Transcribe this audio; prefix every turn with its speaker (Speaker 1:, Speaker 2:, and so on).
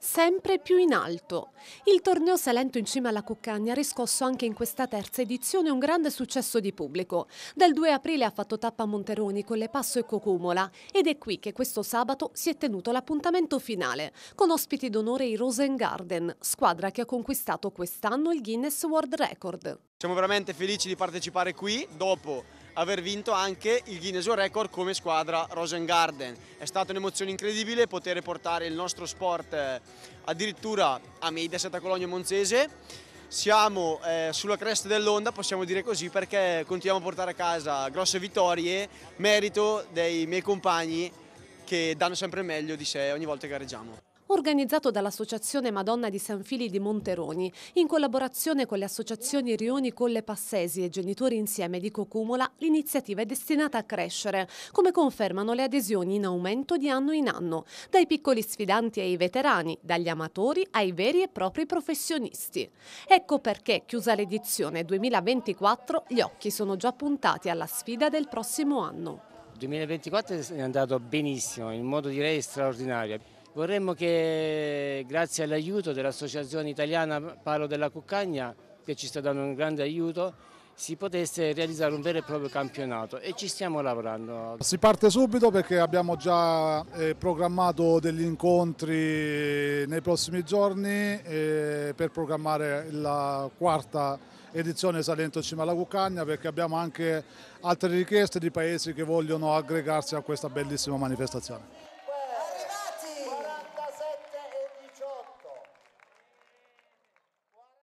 Speaker 1: sempre più in alto. Il torneo Salento in cima alla Cuccagna ha riscosso anche in questa terza edizione un grande successo di pubblico. Dal 2 aprile ha fatto tappa a Monteroni con Le Passo e Cocumola ed è qui che questo sabato si è tenuto l'appuntamento finale, con ospiti d'onore i Rosengarden, squadra che ha conquistato quest'anno il Guinness World Record.
Speaker 2: Siamo veramente felici di partecipare qui, dopo aver vinto anche il Guinness World Record come squadra Rosengarden. È stata un'emozione incredibile poter portare il nostro sport eh, addirittura a media Santa Colonia Monzese siamo eh, sulla cresta dell'onda, possiamo dire così, perché continuiamo a portare a casa grosse vittorie, merito dei miei compagni che danno sempre meglio di sé ogni volta che gareggiamo
Speaker 1: organizzato dall'Associazione Madonna di San Fili di Monteroni, in collaborazione con le associazioni Rioni Colle Passesi e Genitori Insieme di Cocumola, l'iniziativa è destinata a crescere, come confermano le adesioni in aumento di anno in anno, dai piccoli sfidanti ai veterani, dagli amatori ai veri e propri professionisti. Ecco perché, chiusa l'edizione 2024, gli occhi sono già puntati alla sfida del prossimo anno.
Speaker 3: 2024 è andato benissimo, in modo direi straordinario. Vorremmo che grazie all'aiuto dell'Associazione Italiana Palo della Cuccagna, che ci sta dando un grande aiuto, si potesse realizzare un vero e proprio campionato e ci stiamo lavorando.
Speaker 4: Si parte subito perché abbiamo già eh, programmato degli incontri nei prossimi giorni eh, per programmare la quarta edizione Salento Cima alla Cuccagna perché abbiamo anche altre richieste di paesi che vogliono aggregarsi a questa bellissima manifestazione.